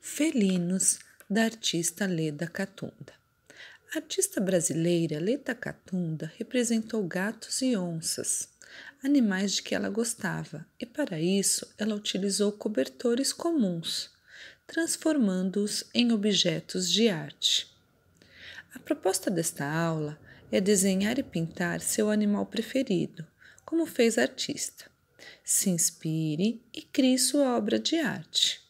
Felinos, da artista Leda Catunda. A artista brasileira Leda Catunda representou gatos e onças, animais de que ela gostava, e para isso ela utilizou cobertores comuns, transformando-os em objetos de arte. A proposta desta aula é desenhar e pintar seu animal preferido, como fez a artista. Se inspire e crie sua obra de arte.